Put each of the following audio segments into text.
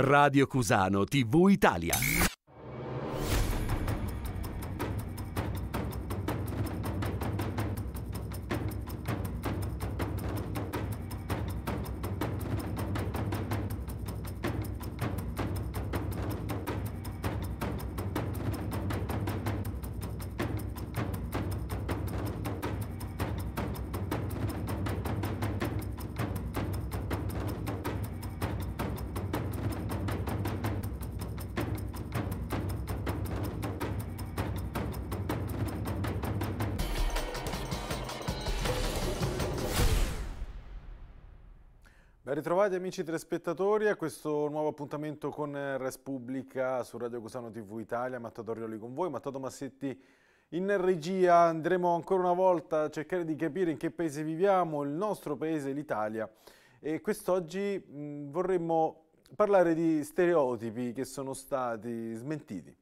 Radio Cusano TV Italia. Ritrovati amici telespettatori a questo nuovo appuntamento con Respubblica su Radio Cusano TV Italia, Mattato Torrioli con voi, Mattato Massetti in regia, andremo ancora una volta a cercare di capire in che paese viviamo, il nostro paese, l'Italia e quest'oggi vorremmo parlare di stereotipi che sono stati smentiti.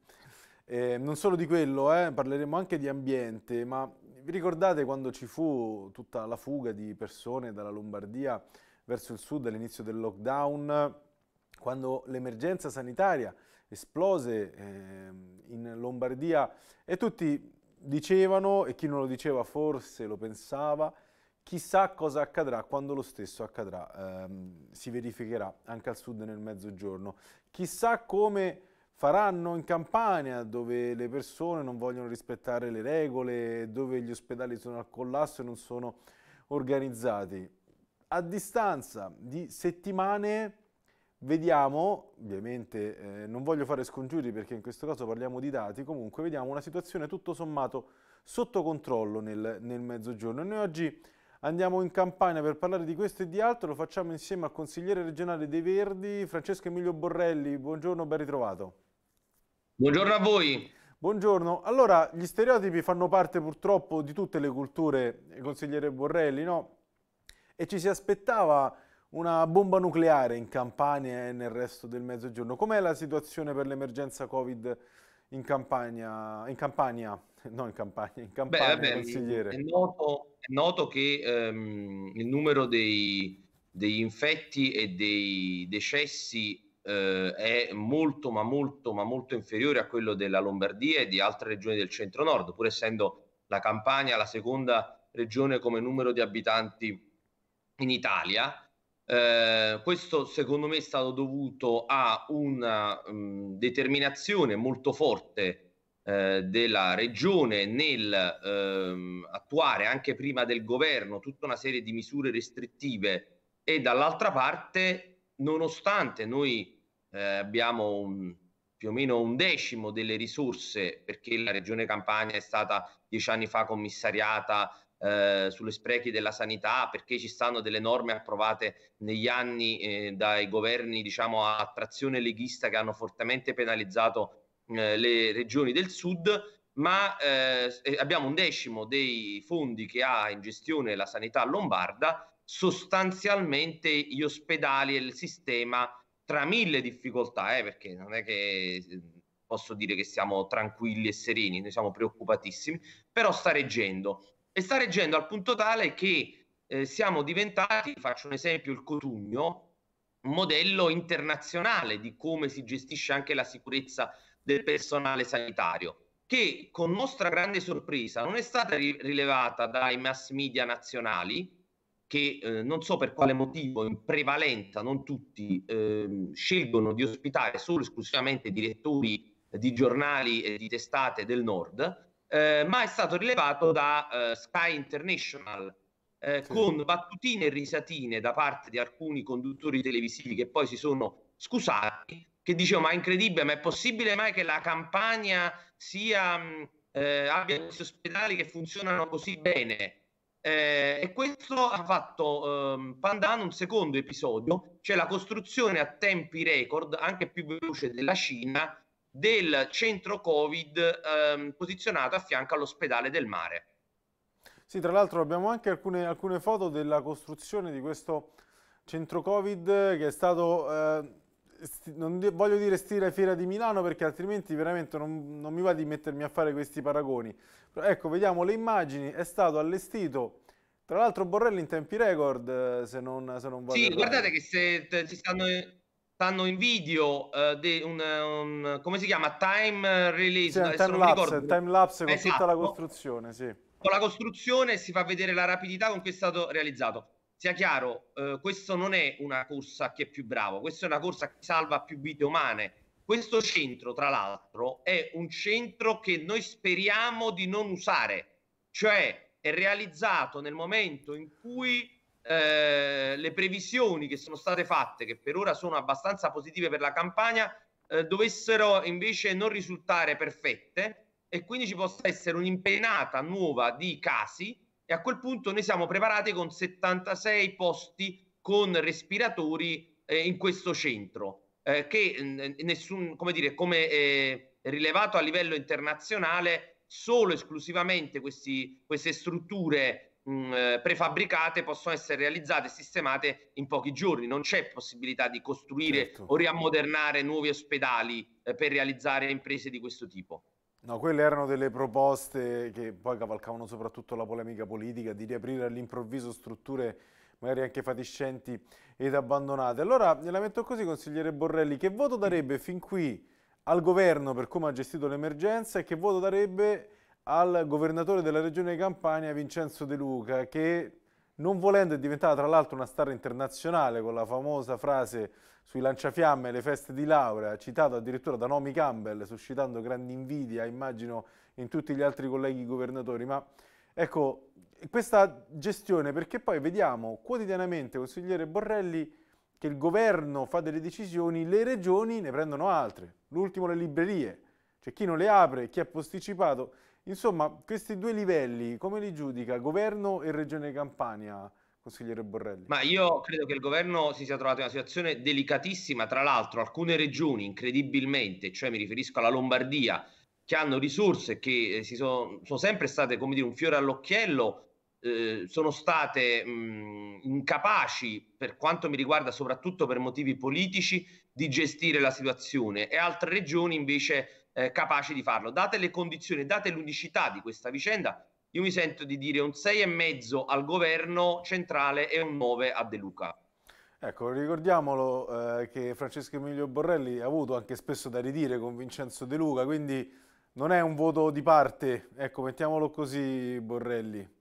Eh, non solo di quello, eh, parleremo anche di ambiente, ma vi ricordate quando ci fu tutta la fuga di persone dalla Lombardia verso il sud all'inizio del lockdown, quando l'emergenza sanitaria esplose eh, in Lombardia e tutti dicevano, e chi non lo diceva forse lo pensava, chissà cosa accadrà quando lo stesso accadrà, ehm, si verificherà anche al sud nel mezzogiorno. Chissà come faranno in Campania dove le persone non vogliono rispettare le regole, dove gli ospedali sono al collasso e non sono organizzati a distanza di settimane vediamo, ovviamente eh, non voglio fare scongiuri perché in questo caso parliamo di dati, comunque vediamo una situazione tutto sommato sotto controllo nel, nel mezzogiorno. noi oggi andiamo in campagna per parlare di questo e di altro, lo facciamo insieme al consigliere regionale dei Verdi, Francesco Emilio Borrelli. Buongiorno, ben ritrovato. Buongiorno a voi. Buongiorno, allora gli stereotipi fanno parte purtroppo di tutte le culture, consigliere Borrelli, no? e ci si aspettava una bomba nucleare in Campania e nel resto del Mezzogiorno. Com'è la situazione per l'emergenza Covid in Campania? In Campania? No, in Campania, in Campania, Beh, vabbè, è, noto, è noto, che ehm, il numero dei, degli infetti e dei decessi eh, è molto ma molto ma molto inferiore a quello della Lombardia e di altre regioni del centro nord, pur essendo la Campania la seconda regione come numero di abitanti in Italia. Eh, questo secondo me è stato dovuto a una mh, determinazione molto forte eh, della regione nel ehm, attuare anche prima del governo tutta una serie di misure restrittive e dall'altra parte nonostante noi eh, abbiamo un, più o meno un decimo delle risorse perché la regione Campania è stata dieci anni fa commissariata eh, sulle sprechi della sanità, perché ci stanno delle norme approvate negli anni eh, dai governi diciamo, a trazione leghista che hanno fortemente penalizzato eh, le regioni del sud, ma eh, abbiamo un decimo dei fondi che ha in gestione la sanità lombarda, sostanzialmente gli ospedali e il sistema tra mille difficoltà, eh, perché non è che eh, posso dire che siamo tranquilli e sereni, noi siamo preoccupatissimi, però sta reggendo e sta reggendo al punto tale che eh, siamo diventati, faccio un esempio, il Cotugno, un modello internazionale di come si gestisce anche la sicurezza del personale sanitario, che con nostra grande sorpresa non è stata rilevata dai mass media nazionali, che eh, non so per quale motivo in prevalenza, non tutti, eh, scelgono di ospitare solo esclusivamente direttori di giornali e di testate del nord, eh, ma è stato rilevato da eh, Sky International eh, sì. con battutine e risatine da parte di alcuni conduttori televisivi che poi si sono scusati, che dicevano ma è incredibile, ma è possibile mai che la campagna sia, mm, eh, abbia questi ospedali che funzionano così bene? Eh, e questo ha fatto ehm, Pandano un secondo episodio, cioè la costruzione a tempi record, anche più veloce della Cina, del centro Covid ehm, posizionato a fianco all'ospedale del mare. Sì, tra l'altro abbiamo anche alcune, alcune, foto della costruzione di questo centro Covid che è stato, eh, non voglio dire stile Fiera di Milano perché altrimenti veramente non, non mi va di mettermi a fare questi paragoni. Però ecco, vediamo le immagini, è stato allestito tra l'altro Borrelli in tempi record, eh, se non, se non vale Sì, guardate che se, se stanno stanno in video uh, de, un, un, come si chiama time release sì, time, lapse, time lapse con esatto. tutta la esatto. costruzione sì. con la costruzione si fa vedere la rapidità con cui è stato realizzato sia chiaro uh, questo non è una corsa che è più bravo questa è una corsa che salva più vite umane questo centro tra l'altro è un centro che noi speriamo di non usare cioè è realizzato nel momento in cui eh, le previsioni che sono state fatte, che per ora sono abbastanza positive per la campagna, eh, dovessero invece non risultare perfette e quindi ci possa essere un'impennata nuova di casi e a quel punto noi siamo preparati con 76 posti con respiratori eh, in questo centro, eh, che mm, nessun, come, dire, come eh, rilevato a livello internazionale, solo esclusivamente questi, queste strutture Mm, eh, prefabbricate possono essere realizzate e sistemate in pochi giorni. Non c'è possibilità di costruire certo. o riammodernare nuovi ospedali eh, per realizzare imprese di questo tipo. No, quelle erano delle proposte che poi cavalcavano soprattutto la polemica politica di riaprire all'improvviso strutture magari anche fatiscenti ed abbandonate. Allora, la metto così, consigliere Borrelli, che voto darebbe fin qui al governo per come ha gestito l'emergenza e che voto darebbe al governatore della regione Campania Vincenzo De Luca che non volendo è diventata tra l'altro una star internazionale con la famosa frase sui lanciafiamme e le feste di laurea, citato addirittura da Nomi Campbell, suscitando grande invidia, immagino, in tutti gli altri colleghi governatori, ma ecco, questa gestione, perché poi vediamo quotidianamente, consigliere Borrelli, che il governo fa delle decisioni, le regioni ne prendono altre, l'ultimo le librerie, c'è cioè chi non le apre, chi ha posticipato, Insomma, questi due livelli, come li giudica governo e regione Campania? consigliere Borrelli? Ma io credo che il governo si sia trovato in una situazione delicatissima, tra l'altro alcune regioni incredibilmente, cioè mi riferisco alla Lombardia, che hanno risorse che eh, sono, sono, sempre state come dire un fiore all'occhiello, eh, sono state mh, incapaci, per quanto mi riguarda soprattutto per motivi politici, di gestire la situazione e altre regioni invece eh, capaci di farlo. Date le condizioni, date l'unicità di questa vicenda, io mi sento di dire un 6,5 al governo centrale e un 9 a De Luca. Ecco, ricordiamolo eh, che Francesco Emilio Borrelli ha avuto anche spesso da ridire con Vincenzo De Luca, quindi non è un voto di parte, ecco, mettiamolo così Borrelli.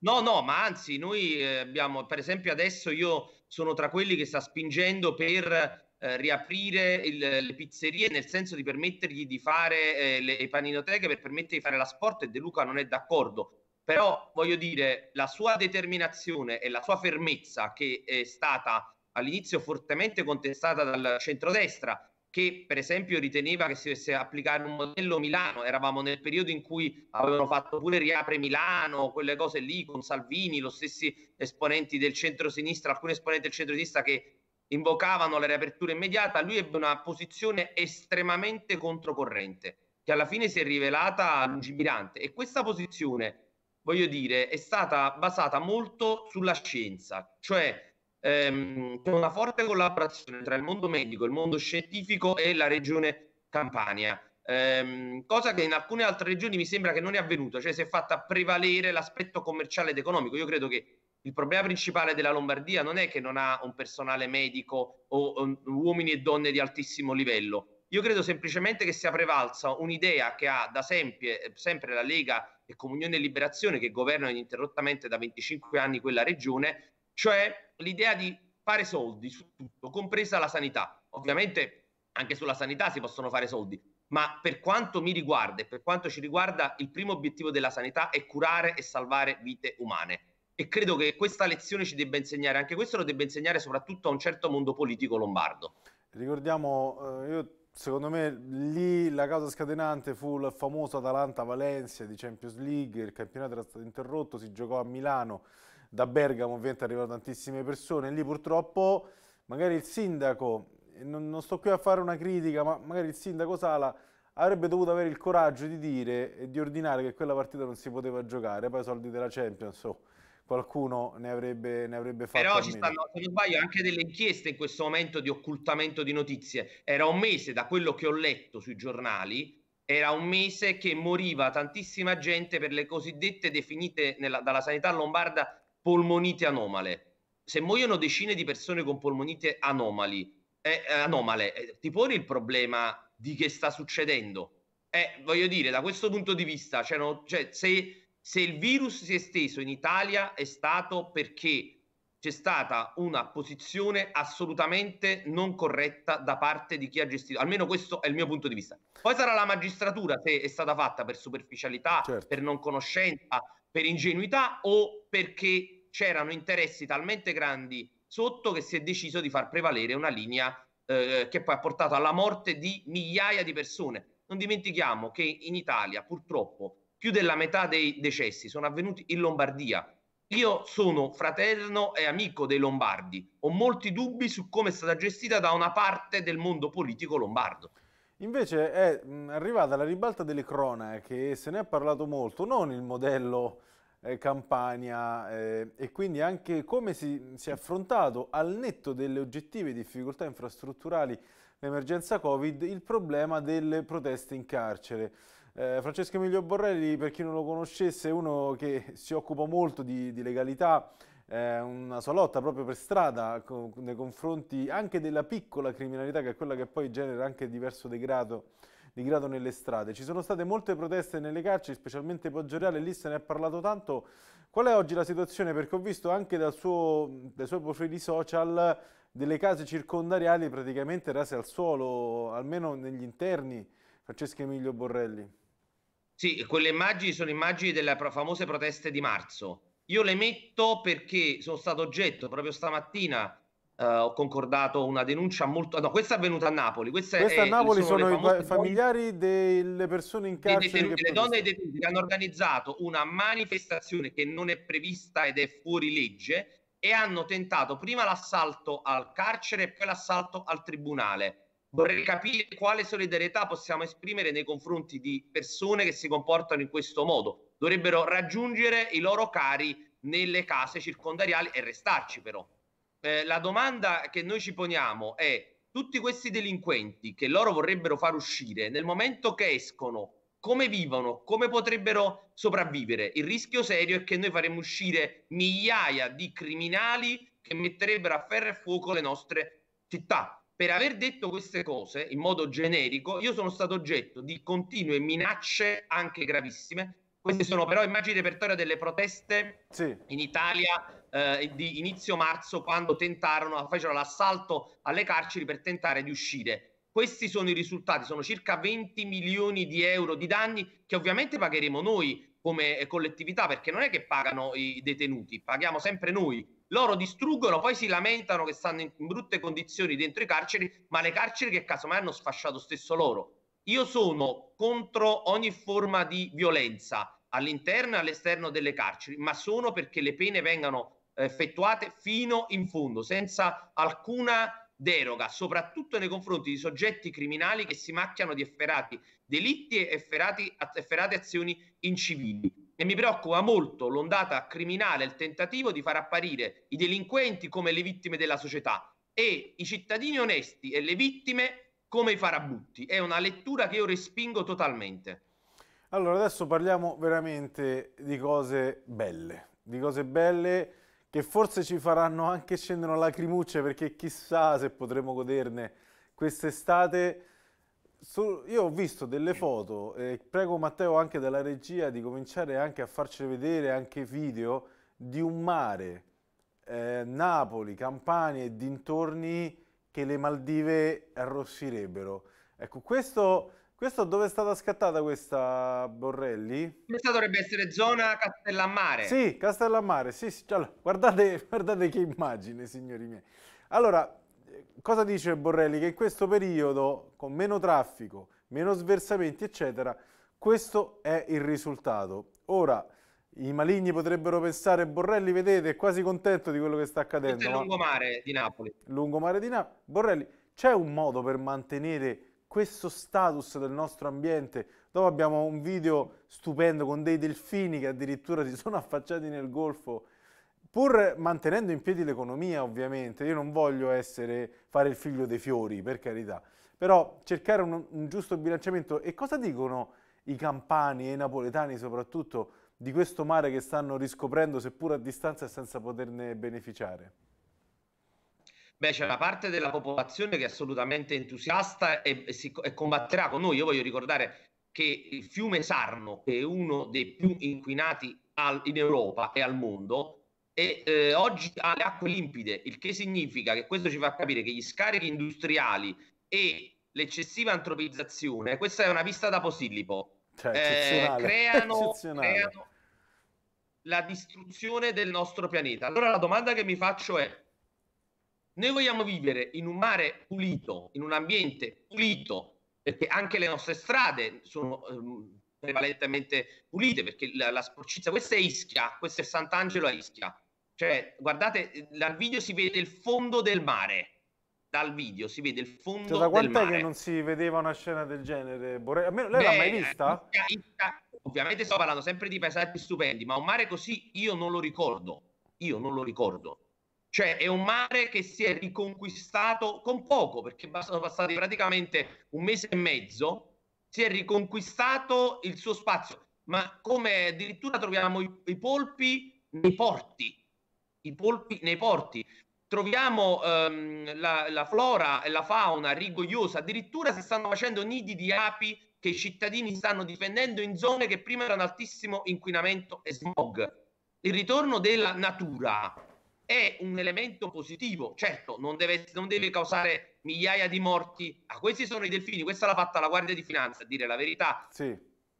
No, no, ma anzi, noi eh, abbiamo, per esempio adesso io sono tra quelli che sta spingendo per eh, riaprire il, le pizzerie nel senso di permettergli di fare eh, le paninoteche per permettergli di fare la sport e De Luca non è d'accordo. Però voglio dire, la sua determinazione e la sua fermezza che è stata all'inizio fortemente contestata dal centrodestra, che per esempio riteneva che si dovesse applicare un modello Milano, eravamo nel periodo in cui avevano fatto pure riapre Milano, quelle cose lì con Salvini, lo stessi esponenti del centro-sinistra, alcuni esponenti del centro-sinistra che invocavano la riapertura immediata, lui ebbe una posizione estremamente controcorrente, che alla fine si è rivelata lungimirante. E questa posizione, voglio dire, è stata basata molto sulla scienza, cioè ehm, una forte collaborazione tra il mondo medico, il mondo scientifico e la regione Campania. Ehm, cosa che in alcune altre regioni mi sembra che non è avvenuta, cioè si è fatta prevalere l'aspetto commerciale ed economico. Io credo che il problema principale della Lombardia non è che non ha un personale medico o um, uomini e donne di altissimo livello. Io credo semplicemente che sia prevalsa un'idea che ha da sempre, sempre la Lega e Comunione e Liberazione, che governano ininterrottamente da 25 anni quella regione, cioè l'idea di fare soldi su tutto, compresa la sanità. Ovviamente anche sulla sanità si possono fare soldi, ma per quanto mi riguarda e per quanto ci riguarda, il primo obiettivo della sanità è curare e salvare vite umane e credo che questa lezione ci debba insegnare, anche questo lo debba insegnare soprattutto a un certo mondo politico lombardo. Ricordiamo, eh, io, secondo me lì la causa scatenante fu il famoso Atalanta-Valencia di Champions League, il campionato era stato interrotto, si giocò a Milano, da Bergamo ovviamente arrivarono tantissime persone, lì purtroppo magari il sindaco, non, non sto qui a fare una critica, ma magari il sindaco Sala avrebbe dovuto avere il coraggio di dire e di ordinare che quella partita non si poteva giocare, poi i soldi della Champions, oh qualcuno ne avrebbe, ne avrebbe fatto. Però ci stanno, se non sbaglio, anche delle inchieste in questo momento di occultamento di notizie. Era un mese da quello che ho letto sui giornali. Era un mese che moriva tantissima gente per le cosiddette definite nella, dalla sanità lombarda polmonite anomale. Se muoiono decine di persone con polmonite anomali, eh, eh anomale, eh, ti poni il problema di che sta succedendo? Eh, voglio dire, da questo punto di vista, cioè, no, cioè, se se il virus si è esteso in Italia è stato perché c'è stata una posizione assolutamente non corretta da parte di chi ha gestito, almeno questo è il mio punto di vista. Poi sarà la magistratura se è stata fatta per superficialità, certo. per non conoscenza, per ingenuità o perché c'erano interessi talmente grandi sotto che si è deciso di far prevalere una linea eh, che poi ha portato alla morte di migliaia di persone. Non dimentichiamo che in Italia purtroppo più della metà dei decessi sono avvenuti in Lombardia. Io sono fraterno e amico dei lombardi, ho molti dubbi su come è stata gestita da una parte del mondo politico lombardo. Invece è arrivata la ribalta delle cronache, se ne è parlato molto, non il modello eh, Campania eh, e quindi anche come si, si è affrontato al netto delle oggettive difficoltà infrastrutturali l'emergenza Covid il problema delle proteste in carcere. Eh, Francesco Emilio Borrelli, per chi non lo conoscesse, è uno che si occupa molto di, di legalità, eh, una sua lotta proprio per strada co nei confronti anche della piccola criminalità, che è quella che poi genera anche diverso degrado, degrado nelle strade. Ci sono state molte proteste nelle carceri, specialmente Poggioreale, lì se ne è parlato tanto. Qual è oggi la situazione? Perché ho visto anche suo, dai suoi profili social delle case circondariali praticamente rase al suolo, almeno negli interni, Francesco Emilio Borrelli. Sì, quelle immagini sono immagini delle famose proteste di marzo. Io le metto perché sono stato oggetto proprio stamattina. Eh, ho concordato una denuncia molto. No, questa è avvenuta a Napoli. Questa, questa è, a Napoli sono, sono i familiari delle persone in carcere. Detenuti, che le donne detenute hanno organizzato una manifestazione che non è prevista ed è fuori legge e hanno tentato prima l'assalto al carcere e poi l'assalto al tribunale vorrei capire quale solidarietà possiamo esprimere nei confronti di persone che si comportano in questo modo. Dovrebbero raggiungere i loro cari nelle case circondariali e restarci però. Eh, la domanda che noi ci poniamo è tutti questi delinquenti che loro vorrebbero far uscire nel momento che escono come vivono, come potrebbero sopravvivere. Il rischio serio è che noi faremo uscire migliaia di criminali che metterebbero a ferro e fuoco le nostre città per aver detto queste cose in modo generico, io sono stato oggetto di continue minacce, anche gravissime. Queste sono però immagini repertorio delle proteste sì. in Italia eh, di inizio marzo, quando tentarono, fecero l'assalto alle carceri per tentare di uscire. Questi sono i risultati, sono circa 20 milioni di euro di danni che ovviamente pagheremo noi come collettività, perché non è che pagano i detenuti, paghiamo sempre noi loro distruggono, poi si lamentano che stanno in brutte condizioni dentro i carceri, ma le carceri che casomai hanno sfasciato stesso loro. Io sono contro ogni forma di violenza all'interno e all'esterno delle carceri, ma sono perché le pene vengano eh, effettuate fino in fondo, senza alcuna deroga, soprattutto nei confronti di soggetti criminali che si macchiano di efferati delitti e efferati, efferate azioni incivili e mi preoccupa molto l'ondata criminale, il tentativo di far apparire i delinquenti come le vittime della società e i cittadini onesti e le vittime come i farabutti. È una lettura che io respingo totalmente. Allora, adesso parliamo veramente di cose belle, di cose belle che forse ci faranno anche scendere lacrimucce perché chissà se potremo goderne quest'estate So, io ho visto delle foto e eh, prego Matteo anche dalla regia di cominciare anche a farci vedere anche video di un mare, eh, Napoli, Campania e dintorni che le Maldive arrossirebbero. Ecco, questo, questo dove è stata scattata questa Borrelli? Questa dovrebbe essere zona Castellammare. Sì, Castellammare, sì, sì. Allora, guardate, guardate che immagine, signori miei. Allora, cosa dice Borrelli? Che in questo periodo, con meno traffico, meno sversamenti, eccetera, questo è il risultato. Ora, i maligni potrebbero pensare, Borrelli, vedete, è quasi contento di quello che sta accadendo. Questo è il lungomare di Napoli. Lungomare di Napoli. Borrelli, c'è un modo per mantenere questo status del nostro ambiente? Dopo abbiamo un video stupendo con dei delfini che addirittura si sono affacciati nel golfo pur mantenendo in piedi l'economia ovviamente, io non voglio essere, fare il figlio dei fiori, per carità, però cercare un, un giusto bilanciamento. E cosa dicono i campani e i napoletani soprattutto di questo mare che stanno riscoprendo, seppur a distanza e senza poterne beneficiare? Beh, c'è una parte della popolazione che è assolutamente entusiasta e, e, si, e combatterà con noi. Io voglio ricordare che il fiume Sarno, che è uno dei più inquinati al, in Europa e al mondo, e eh, oggi ha le acque limpide, il che significa che questo ci fa capire che gli scarichi industriali e l'eccessiva antropizzazione, questa è una vista da posillipo, cioè, eh, creano, creano la distruzione del nostro pianeta. Allora la domanda che mi faccio è, noi vogliamo vivere in un mare pulito, in un ambiente pulito, perché anche le nostre strade sono ehm, prevalentemente pulite, perché la, la sporcizia, questa è Ischia, questa è Sant'Angelo a Ischia, cioè, guardate, dal video si vede il fondo del mare. Dal video si vede il fondo cioè, da del mare. Da quant'è che non si vedeva una scena del genere? Bore... Almeno, lei Beh, l'ha mai vista? Ovviamente sto parlando sempre di paesaggi stupendi, ma un mare così io non lo ricordo. Io non lo ricordo. Cioè, è un mare che si è riconquistato con poco, perché sono passati praticamente un mese e mezzo, si è riconquistato il suo spazio. Ma come addirittura troviamo i, i polpi nei porti, i polpi nei porti. Troviamo ehm, la, la, flora e la fauna rigogliosa, addirittura si stanno facendo nidi di api che i cittadini stanno difendendo in zone che prima erano altissimo inquinamento e smog. Il ritorno della natura è un elemento positivo, certo, non deve, non deve causare migliaia di morti. Ah, questi sono i delfini, questa l'ha fatta la Guardia di Finanza, a dire la verità. Sì.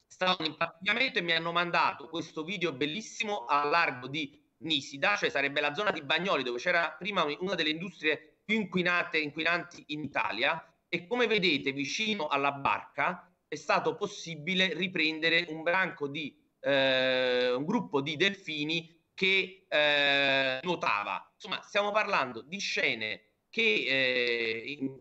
Stavano in pattugliamento e mi hanno mandato questo video bellissimo a largo di Nisida, cioè sarebbe la zona di Bagnoli dove c'era prima una delle industrie più inquinate, e inquinanti in Italia e come vedete vicino alla barca è stato possibile riprendere un branco di eh, un gruppo di delfini che eh, nuotava. Insomma, stiamo parlando di scene che eh,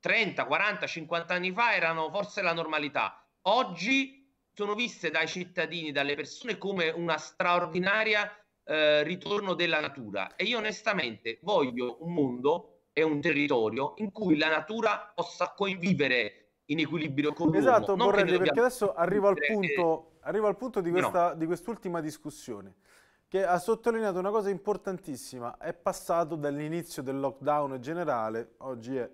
30, 40, 50 anni fa erano forse la normalità. Oggi sono viste dai cittadini, dalle persone come una straordinaria eh, ritorno della natura e io onestamente voglio un mondo e un territorio in cui la natura possa convivere in equilibrio con l'uomo. Esatto, non Borrelli, perché adesso arrivo al punto, che... arrivo al punto di, questa, no. di quest'ultima discussione che ha sottolineato una cosa importantissima, è passato dall'inizio del lockdown generale, oggi è,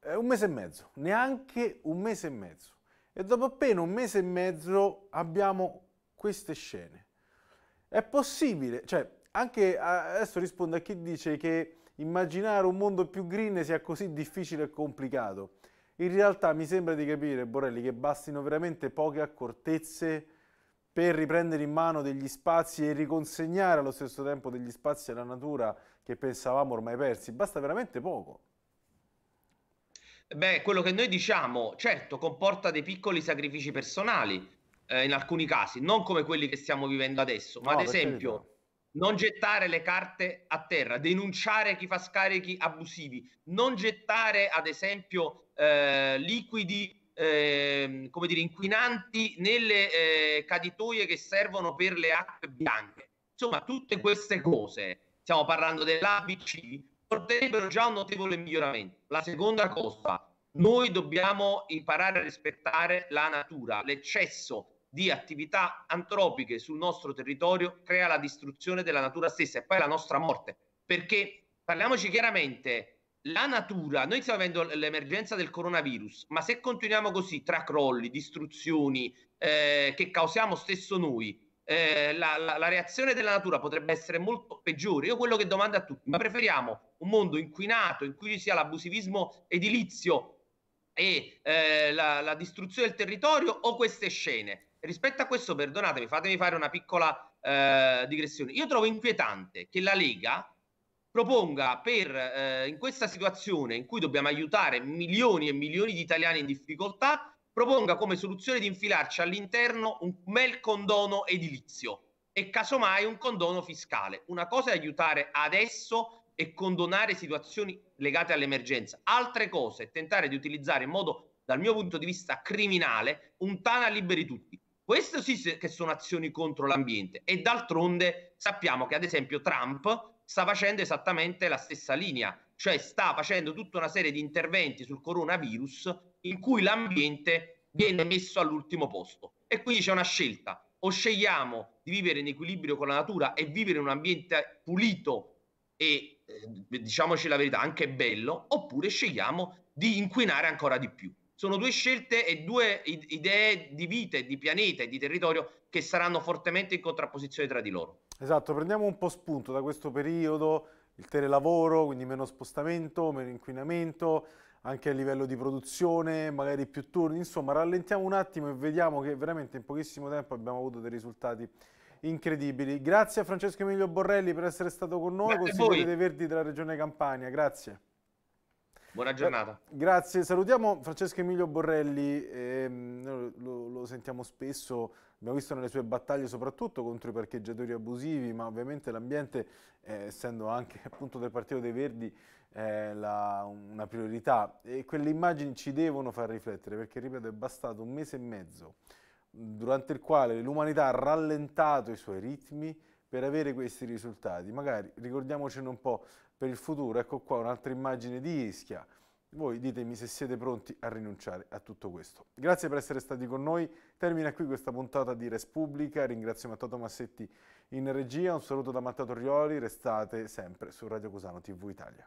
è un mese e mezzo, neanche un mese e mezzo. E dopo appena un mese e mezzo abbiamo queste scene. È possibile, cioè anche adesso rispondo a chi dice che immaginare un mondo più green sia così difficile e complicato. In realtà mi sembra di capire, Borelli, che bastino veramente poche accortezze per riprendere in mano degli spazi e riconsegnare allo stesso tempo degli spazi alla natura che pensavamo ormai persi. Basta veramente poco. Beh, quello che noi diciamo, certo, comporta dei piccoli sacrifici personali, eh, in alcuni casi, non come quelli che stiamo vivendo adesso, ma no, ad esempio no. non gettare le carte a terra, denunciare chi fa scarichi abusivi, non gettare ad esempio eh, liquidi eh, come dire, inquinanti nelle eh, caditoie che servono per le acque bianche. Insomma, tutte queste cose, stiamo parlando dell'ABC, porterebbero già a un notevole miglioramento. La seconda cosa, noi dobbiamo imparare a rispettare la natura, l'eccesso di attività antropiche sul nostro territorio crea la distruzione della natura stessa e poi la nostra morte. Perché parliamoci chiaramente, la natura, noi stiamo avendo l'emergenza del coronavirus, ma se continuiamo così tra crolli, distruzioni eh, che causiamo stesso noi, eh, la, la, la, reazione della natura potrebbe essere molto peggiore. Io quello che domando a tutti, ma preferiamo un mondo inquinato in cui ci sia l'abusivismo edilizio e eh, la, la distruzione del territorio o queste scene? Rispetto a questo, perdonatemi, fatemi fare una piccola eh, digressione. Io trovo inquietante che la Lega proponga per, eh, in questa situazione in cui dobbiamo aiutare milioni e milioni di italiani in difficoltà, proponga come soluzione di infilarci all'interno un bel condono edilizio e casomai un condono fiscale. Una cosa è aiutare adesso e condonare situazioni legate all'emergenza, altre cose è tentare di utilizzare in modo, dal mio punto di vista, criminale un Tana liberi tutti. Queste sì che sono azioni contro l'ambiente e d'altronde sappiamo che ad esempio Trump sta facendo esattamente la stessa linea, cioè sta facendo tutta una serie di interventi sul coronavirus in cui l'ambiente viene messo all'ultimo posto e quindi c'è una scelta, o scegliamo di vivere in equilibrio con la natura e vivere in un ambiente pulito e eh, diciamoci la verità anche bello, oppure scegliamo di inquinare ancora di più sono due scelte e due idee di vita, e di pianeta e di territorio che saranno fortemente in contrapposizione tra di loro. Esatto, prendiamo un po' spunto da questo periodo, il telelavoro, quindi meno spostamento, meno inquinamento, anche a livello di produzione, magari più turni, insomma rallentiamo un attimo e vediamo che veramente in pochissimo tempo abbiamo avuto dei risultati incredibili. Grazie a Francesco Emilio Borrelli per essere stato con noi, consigliere dei Verdi della Regione Campania, grazie. Buona eh, giornata. Eh, grazie, salutiamo Francesco Emilio Borrelli, ehm, lo, lo, sentiamo spesso, abbiamo visto nelle sue battaglie soprattutto contro i parcheggiatori abusivi, ma ovviamente l'ambiente, eh, essendo anche appunto del Partito dei Verdi, è la, una priorità e quelle immagini ci devono far riflettere perché, ripeto, è bastato un mese e mezzo durante il quale l'umanità ha rallentato i suoi ritmi per avere questi risultati. Magari ricordiamocene un po' per il futuro. Ecco qua un'altra immagine di Ischia. Voi ditemi se siete pronti a rinunciare a tutto questo. Grazie per essere stati con noi. Termina qui questa puntata di Respubblica. Ringrazio Matteo Tomassetti in regia. Un saluto da Matteo Torrioli. Restate sempre su Radio Cusano TV Italia.